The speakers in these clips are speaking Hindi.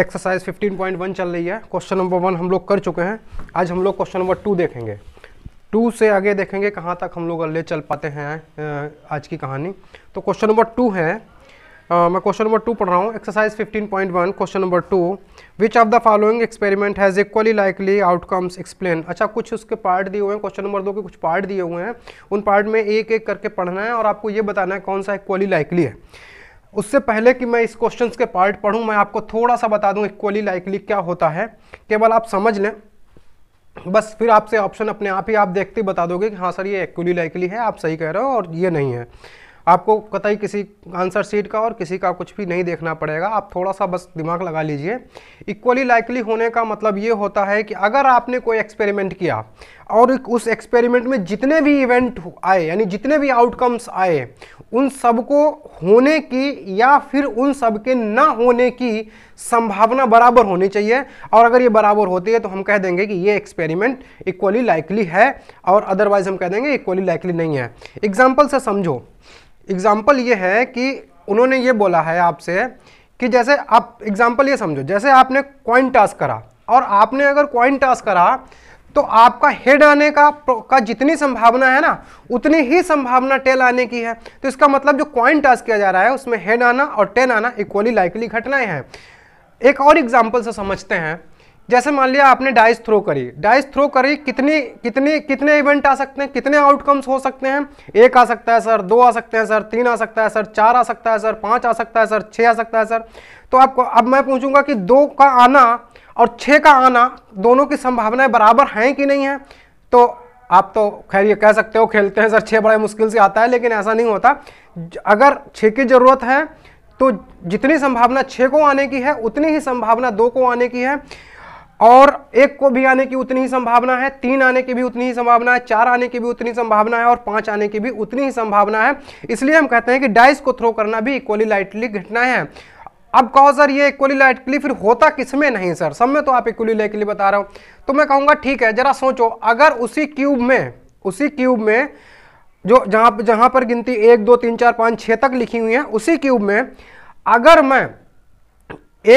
एक्सरसाइज 15.1 चल रही है क्वेश्चन नंबर वन हम लोग कर चुके हैं आज हम लोग क्वेश्चन नंबर टू देखेंगे टू से आगे देखेंगे कहाँ तक हम लोग ले चल पाते हैं आज की कहानी तो क्वेश्चन नंबर टू है आ, मैं क्वेश्चन नंबर टू पढ़ रहा हूँ exercise 15.1 question number two which of the following experiment has equally likely outcomes explain अच्छा कुछ उसके पार्ट दिए हुए हैं क्वेश्चन नंबर दो के कुछ पार्ट दिए हुए हैं उन पार्ट में एक एक करके पढ़ना है और आपको ये बताना है कौन सा इक्वली लाइकली है उससे पहले कि मैं इस क्वेश्चन के पार्ट पढ़ूँ मैं आपको थोड़ा सा बता दूँ इक्वली लाइकली क्या होता है केवल आप समझ लें बस फिर आपसे ऑप्शन अपने आप ही आप देखते बता दोगे कि हाँ सर ये इक्वली लाइकली है आप सही कह रहे हो और ये नहीं है आपको कतई किसी आंसर सीट का और किसी का कुछ भी नहीं देखना पड़ेगा आप थोड़ा सा बस दिमाग लगा लीजिए इक्वली लाइकली होने का मतलब ये होता है कि अगर आपने कोई एक्सपेरिमेंट किया और उस एक्सपेरिमेंट में जितने भी इवेंट आए यानी जितने भी आउटकम्स आए उन सबको होने की या फिर उन सब के ना होने की संभावना बराबर होनी चाहिए और अगर ये बराबर होती है तो हम कह देंगे कि ये एक्सपेरिमेंट इक्वली लाइकली है और अदरवाइज हम कह देंगे इक्वली लाइकली नहीं है एग्जाम्पल से समझो एग्जाम्पल ये है कि उन्होंने ये बोला है आपसे कि जैसे आप एग्जाम्पल ये समझो जैसे आपने कॉइन टास्क करा और आपने अगर कॉइन टास्क करा तो आपका हेड आने का का जितनी संभावना है ना उतनी ही संभावना टेल आने की है तो इसका मतलब जो कॉइन टास्क किया जा रहा है उसमें हेड आना और टेल आना इक्वली लाइकली घटनाएं हैं एक और एग्जाम्पल से समझते हैं जैसे मान लिया आपने डाइस थ्रो करी डाइस थ्रो करी कितनी कितने कितने इवेंट आ सकते हैं कितने आउटकम्स हो सकते हैं एक आ सकता है सर दो आ सकते हैं सर तीन आ सकता है सर चार आ सकता है सर पाँच आ सकता है सर छः आ सकता है सर तो आपको अब मैं पूछूंगा कि दो का आना और छः का आना दोनों की संभावनाएं बराबर हैं कि नहीं हैं तो आप तो खैर ये कह सकते हो खेलते हैं सर छः बड़े मुश्किल से आता है लेकिन ऐसा नहीं होता अगर छः की ज़रूरत है तो जितनी संभावना छः को आने की है उतनी ही संभावना दो को आने की है और एक को भी आने की उतनी ही संभावना है तीन आने की भी उतनी ही संभावना है चार आने की भी उतनी संभावना है और पांच आने की भी उतनी ही संभावना है इसलिए हम कहते हैं कि डाइस को थ्रो करना भी इक्वली लाइटली घटना है अब कहो सर ये इक्वली लाइटली फिर होता किस में नहीं सर सब में तो आप इक्वली लाइटली बता रहे हो तो मैं कहूँगा ठीक है जरा सोचो अगर उसी क्यूब में उसी क्यूब में जो जहाँ जहाँ पर गिनती एक दो तीन चार पाँच छः तक लिखी हुई है उसी क्यूब में अगर मैं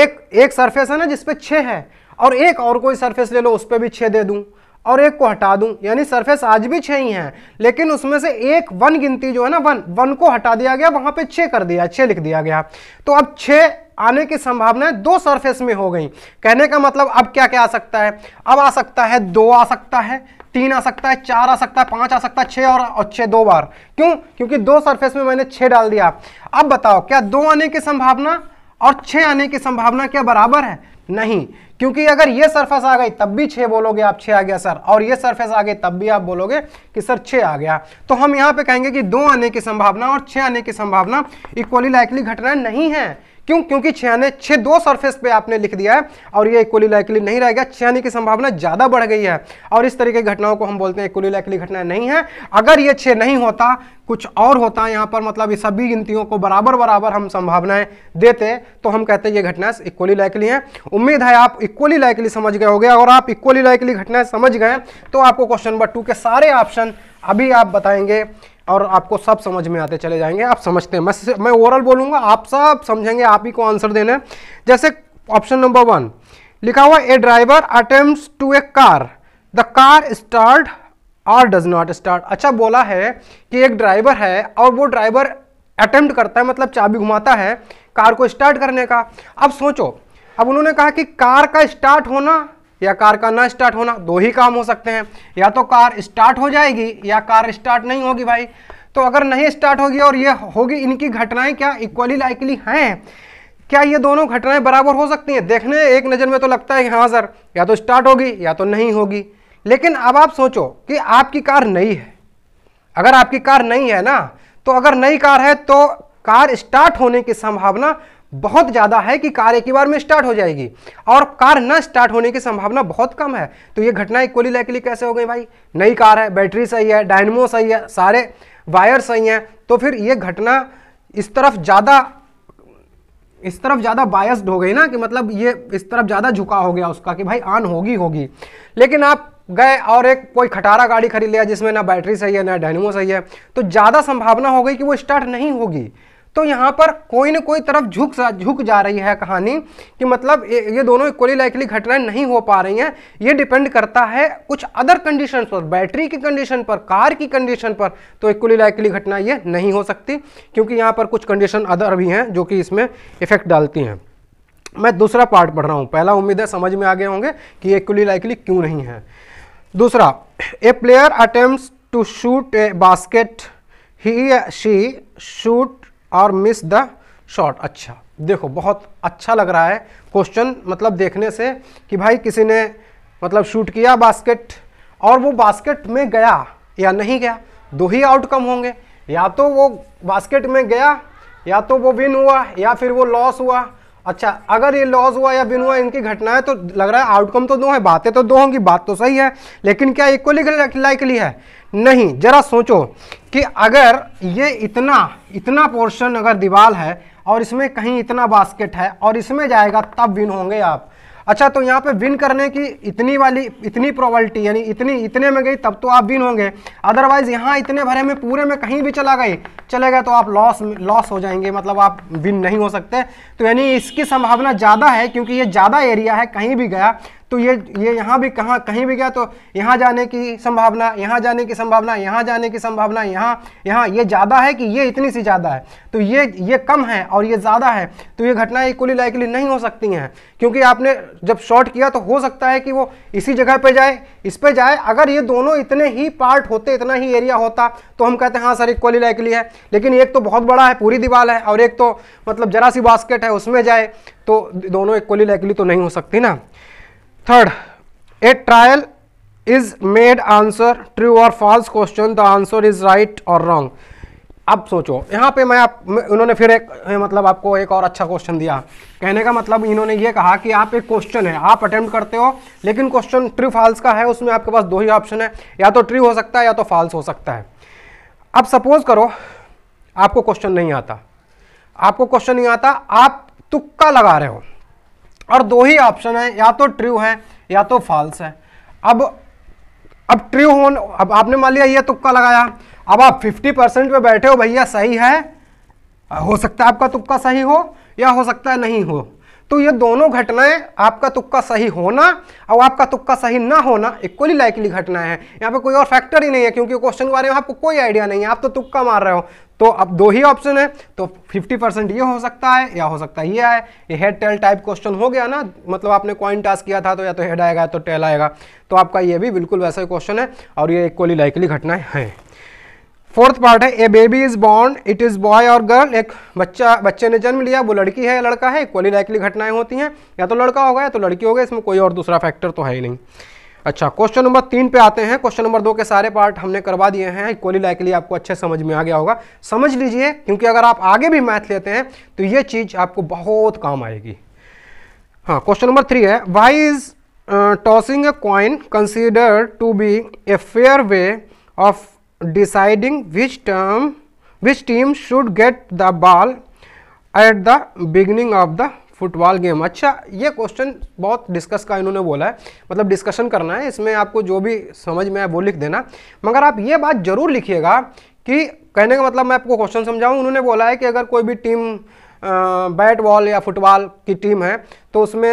एक एक सरफेस है ना जिसपे छः है और एक और कोई सरफेस ले लो उस पर भी छः दे दूँ और एक को हटा दूं यानी सरफेस आज भी छः ही हैं लेकिन उसमें से एक वन गिनती जो है ना वन वन को हटा दिया गया वहां पे छः कर दिया छः लिख दिया गया तो अब छः आने की संभावनाएं दो सरफेस में हो गई कहने का मतलब अब क्या क्या आ सकता है अब आ सकता है दो आ सकता है तीन आ सकता है चार आ सकता है पाँच आ सकता है छः और, छः दो बार क्यों क्योंकि दो सरफेस में मैंने छः डाल दिया अब बताओ क्या दो आने की संभावना और छः आने की संभावना क्या बराबर है नहीं क्योंकि अगर ये सरफेस आ गई तब भी छः बोलोगे आप छः आ गया सर और ये सरफेस आ गई तब भी आप बोलोगे कि सर छः आ गया तो हम यहाँ पे कहेंगे कि दो आने की संभावना और छः आने की संभावना इक्वली लाइकली घटना नहीं है क्यों क्योंकि छियानवे छः दो सरफेस पे आपने लिख दिया है और ये इक्वली लाइकली नहीं रहेगा छियानी की संभावना ज़्यादा बढ़ गई है और इस तरीके की घटनाओं को हम बोलते हैं इक्वली लाइकली घटना नहीं है अगर ये छः नहीं होता कुछ और होता यहाँ पर मतलब ये सभी गिनतियों को बराबर बराबर हम संभावनाएं देते तो हम कहते हैं ये घटनाएं इक्वली लाइकली हैं उम्मीद है आप इक्वली लाइकली समझ गए होगे अगर आप इक्वली लाइकली घटनाएं समझ गए तो आपको क्वेश्चन नंबर टू के सारे ऑप्शन अभी आप बताएंगे और आपको सब समझ में आते चले जाएंगे आप समझते हैं मैं मैं ओवरऑल बोलूँगा आप सब समझेंगे आप ही को आंसर देना है जैसे ऑप्शन नंबर वन लिखा हुआ a driver attempt to a car the car start और डज नॉट स्टार्ट अच्छा बोला है कि एक ड्राइवर है और वो ड्राइवर अटेम्प्ट करता है मतलब चाबी घुमाता है कार को स्टार्ट करने का अब सोचो अब उन्होंने कहा कि कार का स्टार्ट होना या कार का ना स्टार्ट होना दो ही काम हो सकते हैं या तो कार स्टार्ट हो जाएगी या कार स्टार्ट नहीं होगी भाई तो अगर नहीं स्टार्ट होगी और ये होगी इनकी घटनाएं क्या इक्वली लाइकली हैं क्या ये दोनों घटनाएं बराबर हो सकती हैं देखने एक नज़र में तो लगता है कि हाँ सर या तो स्टार्ट होगी या तो नहीं होगी लेकिन अब आप सोचो कि आपकी कार नई है अगर आपकी कार नई है ना तो अगर नई कार है तो कार स्टार्ट होने की संभावना बहुत ज़्यादा है कि कार एक ही बार में स्टार्ट हो जाएगी और कार न स्टार्ट होने की संभावना बहुत कम है तो ये घटना इक्वली लाइकली कैसे हो गई भाई नई कार है बैटरी सही है डायनमो सही है सारे वायर सही हैं तो फिर ये घटना इस तरफ ज़्यादा इस तरफ ज़्यादा बायस्ड हो गई ना कि मतलब ये इस तरफ ज़्यादा झुका हो गया उसका कि भाई ऑन होगी होगी लेकिन आप गए और एक कोई खटारा गाड़ी खरीद लिया जिसमें ना बैटरी सही है ना डायनमो सही है तो ज़्यादा संभावना हो गई कि वो स्टार्ट नहीं होगी तो यहाँ पर कोई ना कोई तरफ झुक झुक जा रही है कहानी कि मतलब ये दोनों इक्वली लाइकली घटनाएं नहीं हो पा रही हैं ये डिपेंड करता है कुछ अदर कंडीशन पर बैटरी की कंडीशन पर कार की कंडीशन पर तो इक्वली लाइकली घटना ये नहीं हो सकती क्योंकि यहाँ पर कुछ कंडीशन अदर भी हैं जो कि इसमें इफेक्ट डालती हैं मैं दूसरा पार्ट पढ़ रहा हूँ पहला उम्मीद है समझ में आ गए होंगे कि ये इक्वली लाइकली क्यों नहीं है दूसरा a player attempt to shoot a basket he she shoot और मिस द शॉट अच्छा देखो बहुत अच्छा लग रहा है क्वेश्चन मतलब देखने से कि भाई किसी ने मतलब शूट किया बास्केट और वो बास्केट में गया या नहीं गया दो ही आउटकम होंगे या तो वो बास्केट में गया या तो वो विन हुआ या फिर वो लॉस हुआ अच्छा अगर ये लॉस हुआ या बिन हुआ इनकी है तो लग रहा है आउटकम तो दो है बातें तो दो होंगी बात तो सही है लेकिन क्या इक्वली लाइकली है नहीं जरा सोचो कि अगर ये इतना इतना पोर्शन अगर दीवार है और इसमें कहीं इतना बास्केट है और इसमें जाएगा तब विन होंगे आप अच्छा तो यहाँ पे विन करने की इतनी वाली इतनी प्रोबेबिलिटी यानी इतनी इतने में गई तब तो आप विन होंगे अदरवाइज यहाँ इतने भरे में पूरे में कहीं भी चला गए चले गए तो आप लॉस लॉस हो जाएंगे मतलब आप विन नहीं हो सकते तो यानी इसकी संभावना ज़्यादा है क्योंकि ये ज़्यादा एरिया है कहीं भी गया तो ये ये यहाँ भी कहाँ कहीं भी गया तो यहाँ जाने की संभावना यहाँ जाने की संभावना यहाँ जाने की संभावना यहाँ यहाँ ये ज़्यादा है कि ये इतनी सी ज़्यादा है तो ये ये कम है और ये ज़्यादा है तो ये घटनाएँ इक्वली लाइकली नहीं हो सकती हैं क्योंकि आपने जब शॉर्ट किया तो हो सकता है कि वो इसी जगह पर जाए इस पर जाए अगर ये दोनों इतने ही पार्ट होते इतना ही एरिया होता तो हम कहते हैं हाँ सर इक्वली लाइकली है लेकिन एक तो बहुत बड़ा है पूरी दीवार है और एक तो मतलब जरा सी बास्केट है उसमें जाए तो दोनों इक्वली लाइकली तो नहीं हो सकती ना third a trial is made answer true और false question the answer is right और रॉन्ग अब सोचो यहाँ पे मैं आप उन्होंने फिर एक मतलब आपको एक और अच्छा क्वेश्चन दिया कहने का मतलब इन्होंने ये कहा कि आप एक क्वेश्चन है आप अटेम्प्ट करते हो लेकिन क्वेश्चन ट्रू फॉल्स का है उसमें आपके पास दो ही ऑप्शन है या तो ट्रू हो सकता है या तो फॉल्स हो सकता है अब सपोज करो आपको क्वेश्चन नहीं आता आपको क्वेश्चन नहीं आता आप तुक्का लगा रहे हो और दो ही ऑप्शन है या तो ट्रू है या तो फॉल्स है अब अब ट्रू हो अब आपने मान लिया ये तुक्का लगाया अब आप 50 परसेंट पर बैठे हो भैया सही है हो सकता है आपका तुक्का सही हो या हो सकता है नहीं हो तो ये दोनों घटनाएं आपका तुक्का सही होना और आपका तुक्का सही ना होना इक्वली लाइकली घटनाएं हैं यहाँ पे कोई और फैक्टर ही नहीं है क्योंकि क्वेश्चन के बारे में आपको कोई आइडिया नहीं है आप तो तुक्का मार रहे हो तो अब दो ही ऑप्शन है तो 50 परसेंट ये हो सकता है या हो सकता है ये आए ये हेड टेल टाइप क्वेश्चन हो गया ना मतलब आपने कॉइन टास्क किया था तो या तो हेड आएगा या तो टेल आएगा तो आपका ये भी बिल्कुल वैसा ही क्वेश्चन है और ये इक्वली लाइकली घटनाएं हैं फोर्थ पार्ट है a baby is born it is boy और गर्ल एक बच्चा बच्चे ने जन्म लिया वो लड़की है या लड़का है इक्वली लाइकली घटनाएं होती हैं या तो लड़का होगा या तो लड़की होगा इसमें कोई और दूसरा फैक्टर तो है ही नहीं अच्छा क्वेश्चन नंबर तीन पे आते हैं क्वेश्चन नंबर दो के सारे पार्ट हमने करवा दिए हैं इक्वली लाइकली आपको अच्छे समझ में आ गया होगा समझ लीजिए क्योंकि अगर आप आगे भी मैथ लेते हैं तो ये चीज़ आपको बहुत काम आएगी हाँ क्वेश्चन नंबर थ्री है why is tossing a coin consider to be a fair way of deciding which term which team should get the ball at the beginning of the football game अच्छा ये क्वेश्चन बहुत डिस्कस का इन्होंने बोला है मतलब डिस्कशन करना है इसमें आपको जो भी समझ में आए वो लिख देना मगर आप ये बात ज़रूर लिखिएगा कि कहने का मतलब मैं आपको क्वेश्चन समझाऊँ उन्होंने बोला है कि अगर कोई भी टीम बैट बॉल या फुटबॉल की टीम है तो उसमें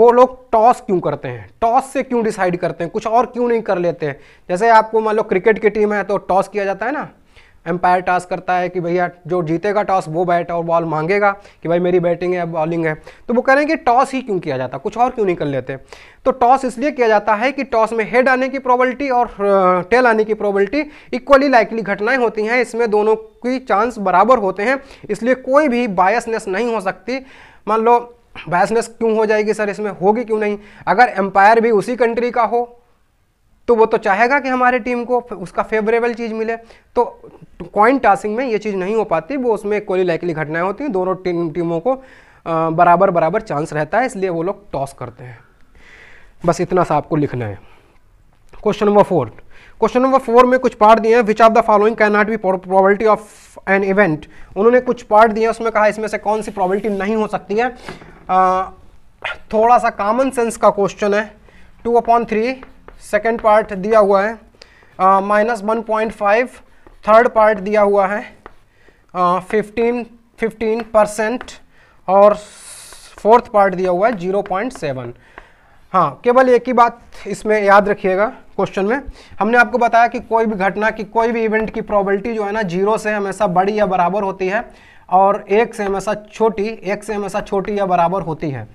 वो लोग टॉस क्यों करते हैं टॉस से क्यों डिसाइड करते हैं कुछ और क्यों नहीं कर लेते हैं जैसे आपको मान लो क्रिकेट की टीम है तो टॉस किया जाता है ना एम्पायर टास्क करता है कि भैया जो जीतेगा टॉस वो बैट और बॉल मांगेगा कि भाई मेरी बैटिंग है बॉलिंग है तो वो कह रहे हैं कि टॉस ही क्यों किया जाता कुछ और क्यों नहीं कर लेते तो टॉस इसलिए किया जाता है कि टॉस में हेड आने की प्रॉबलिटी और टेल आने की प्रॉबलिटी इक्वली लाइकली घटनाएं होती हैं इसमें दोनों की चांस बराबर होते हैं इसलिए कोई भी बायसनेस नहीं हो सकती मान लो बायसनेस क्यों हो जाएगी सर इसमें होगी क्यों नहीं अगर एम्पायर भी उसी कंट्री का हो तो वो तो चाहेगा कि हमारे टीम को उसका फेवरेबल चीज़ मिले तो कॉइन टासिंग में ये चीज़ नहीं हो पाती वो उसमें कोई लाइकली घटनाएं होती हैं दोनों टीम टीमों को बराबर बराबर चांस रहता है इसलिए वो लोग टॉस करते हैं बस इतना सा आपको लिखना है question number four question number four में कुछ पार्ट दिए हैं which of the following can not be probability of an event उन्होंने कुछ पार्ट दिए उसमें कहा इसमें से कौन सी प्रॉबलिटी नहीं हो सकती है आ, थोड़ा सा कॉमन सेंस का क्वेश्चन है two upon three second part दिया हुआ है minus one point five third part दिया हुआ है फिफ्टीन फिफ्टीन परसेंट और फोर्थ पार्ट दिया हुआ है जीरो पॉइंट सेवन हाँ केवल एक ही बात इसमें याद रखिएगा क्वेश्चन में हमने आपको बताया कि कोई भी घटना की कोई भी इवेंट की प्रॉबलिटी जो है ना जीरो से हमेशा बड़ी या बराबर होती है और एक से हमेशा छोटी एक से हमेशा छोटी या बराबर होती है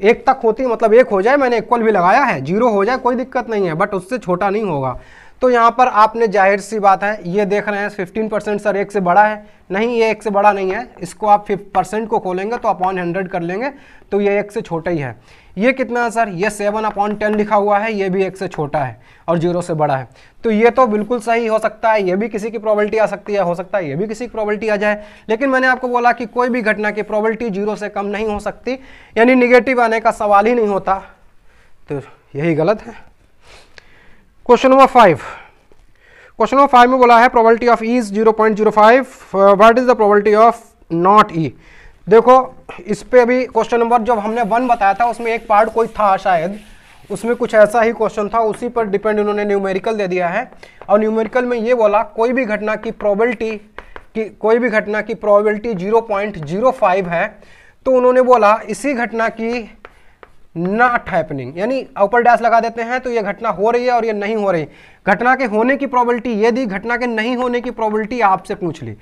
एक तक होती मतलब एक हो जाए मैंने इक्वल भी लगाया है जीरो हो जाए कोई दिक्कत नहीं है बट उससे छोटा नहीं होगा तो यहाँ पर आपने जाहिर सी बात है ये देख रहे हैं 15 परसेंट सर एक से बड़ा है नहीं ये एक से बड़ा नहीं है इसको आप फिफ परसेंट को खोलेंगे तो अपॉन हंड्रेड कर लेंगे तो ये एक से छोटा ही है ये कितना है सर ये सेवन अपॉन टेन लिखा हुआ है ये भी एक से छोटा है और जीरो से बड़ा है तो ये तो बिल्कुल सही हो सकता है ये भी किसी की प्रॉबलिटी आ सकती है हो सकता है ये भी किसी की प्रॉबलिटी आ जाए लेकिन मैंने आपको बोला कि कोई भी घटना की प्रॉबलिटी जीरो से कम नहीं हो सकती यानी निगेटिव आने का सवाल ही नहीं होता तो यही गलत है question number five question number five में बोला है probability of E is zero point zero five what is the probability of not E देखो इस पर भी क्वेश्चन नंबर जब हमने वन बताया था उसमें एक पार्ट कोई था शायद उसमें कुछ ऐसा ही क्वेश्चन था उसी पर डिपेंड उन्होंने न्यूमेरिकल दे दिया है और न्यूमेरिकल में ये बोला कोई भी घटना की प्रोबेबिलिटी कि कोई भी घटना की प्रोबेबिलिटी फाइव है तो उन्होंने बोला इसी घटना की नॉट हैपनिंग यानी ऊपर डैश लगा देते हैं तो ये घटना हो रही है और ये नहीं हो रही घटना के होने की प्रॉबलिटी ये दी घटना के नहीं होने की प्रॉबलिटी आपसे पूछ ली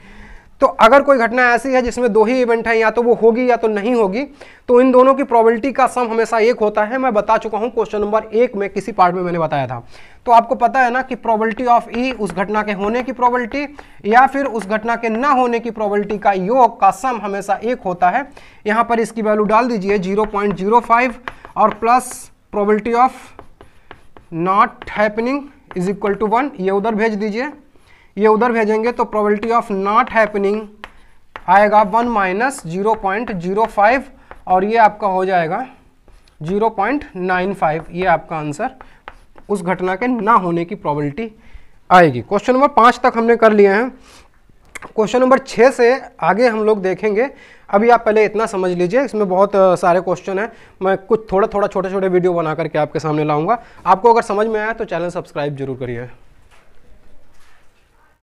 तो अगर कोई घटना ऐसी है जिसमें दो ही इवेंट हैं या तो वो होगी या तो नहीं होगी तो इन दोनों की प्रोबेबिलिटी का सम हमेशा एक होता है मैं बता चुका हूँ क्वेश्चन नंबर एक में किसी पार्ट में मैंने बताया था तो आपको पता है ना कि प्रोबेबिलिटी ऑफ ई उस घटना के होने की प्रोबेबिलिटी या फिर उस घटना के ना होने की प्रोबेबिलिटी का योग का सम हमेशा एक होता है यहाँ पर इसकी वैल्यू डाल दीजिए जीरो पॉइंट जीरो फाइव और plus probability of not happening is equal to one ये उधर भेज दीजिए ये उधर भेजेंगे तो प्रोबेबिलिटी ऑफ नॉट हैपनिंग आएगा one minus zero point zero five और ये आपका हो जाएगा जीरो पॉइंट नाइन फाइव ये आपका आंसर उस घटना के ना होने की प्रोबेबिलिटी आएगी क्वेश्चन नंबर पाँच तक हमने कर लिए हैं क्वेश्चन नंबर छः से आगे हम लोग देखेंगे अभी आप पहले इतना समझ लीजिए इसमें बहुत सारे क्वेश्चन हैं मैं कुछ थोड़ा थोड़ा छोटे छोटे वीडियो बना करके आपके सामने लाऊंगा आपको अगर समझ में आया तो चैनल सब्सक्राइब जरूर करिए